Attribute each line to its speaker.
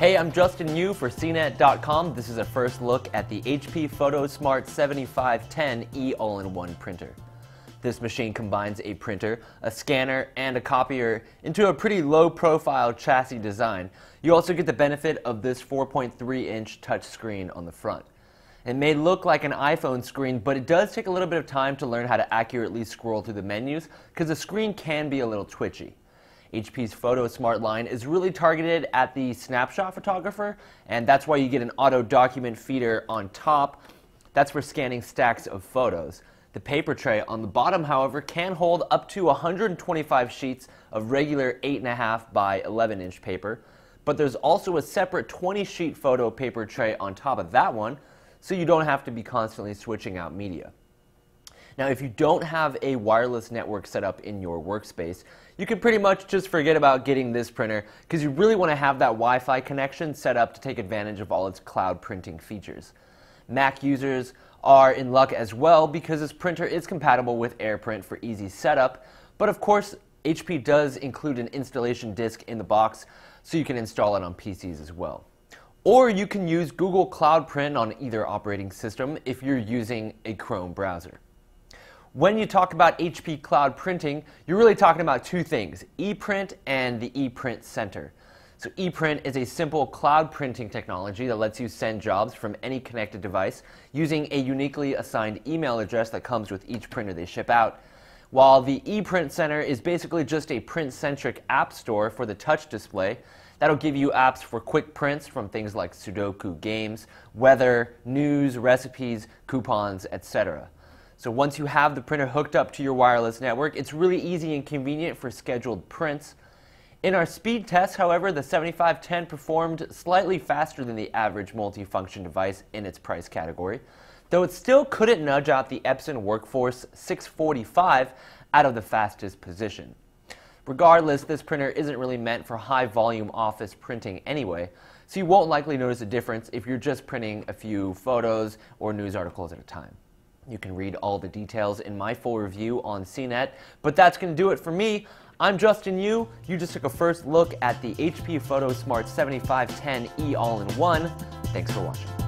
Speaker 1: Hey, I'm Justin Yu for CNET.com. This is a first look at the HP PhotoSmart 7510E all-in-one printer. This machine combines a printer, a scanner, and a copier into a pretty low-profile chassis design. You also get the benefit of this 4.3-inch touchscreen on the front. It may look like an iPhone screen, but it does take a little bit of time to learn how to accurately scroll through the menus because the screen can be a little twitchy. HP's Photo Smart line is really targeted at the snapshot photographer, and that's why you get an auto document feeder on top. That's for scanning stacks of photos. The paper tray on the bottom, however, can hold up to 125 sheets of regular 8.5 by 11 inch paper, but there's also a separate 20 sheet photo paper tray on top of that one, so you don't have to be constantly switching out media. Now, if you don't have a wireless network set up in your workspace, you can pretty much just forget about getting this printer because you really want to have that Wi-Fi connection set up to take advantage of all its cloud printing features. Mac users are in luck as well because this printer is compatible with AirPrint for easy setup, but of course, HP does include an installation disk in the box so you can install it on PCs as well. Or you can use Google Cloud Print on either operating system if you're using a Chrome browser when you talk about HP Cloud Printing, you're really talking about two things, ePrint and the ePrint Center. So ePrint is a simple cloud printing technology that lets you send jobs from any connected device using a uniquely assigned email address that comes with each printer they ship out. While the ePrint Center is basically just a print-centric app store for the touch display, that'll give you apps for quick prints from things like Sudoku games, weather, news, recipes, coupons, etc. So once you have the printer hooked up to your wireless network, it's really easy and convenient for scheduled prints. In our speed test, however, the 7510 performed slightly faster than the average multifunction device in its price category, though it still couldn't nudge out the Epson Workforce 645 out of the fastest position. Regardless, this printer isn't really meant for high volume office printing anyway, so you won't likely notice a difference if you're just printing a few photos or news articles at a time. You can read all the details in my full review on CNET. But that's going to do it for me. I'm Justin Yu. You just took a first look at the HP Photo Smart 7510E All-in-One. Thanks for watching.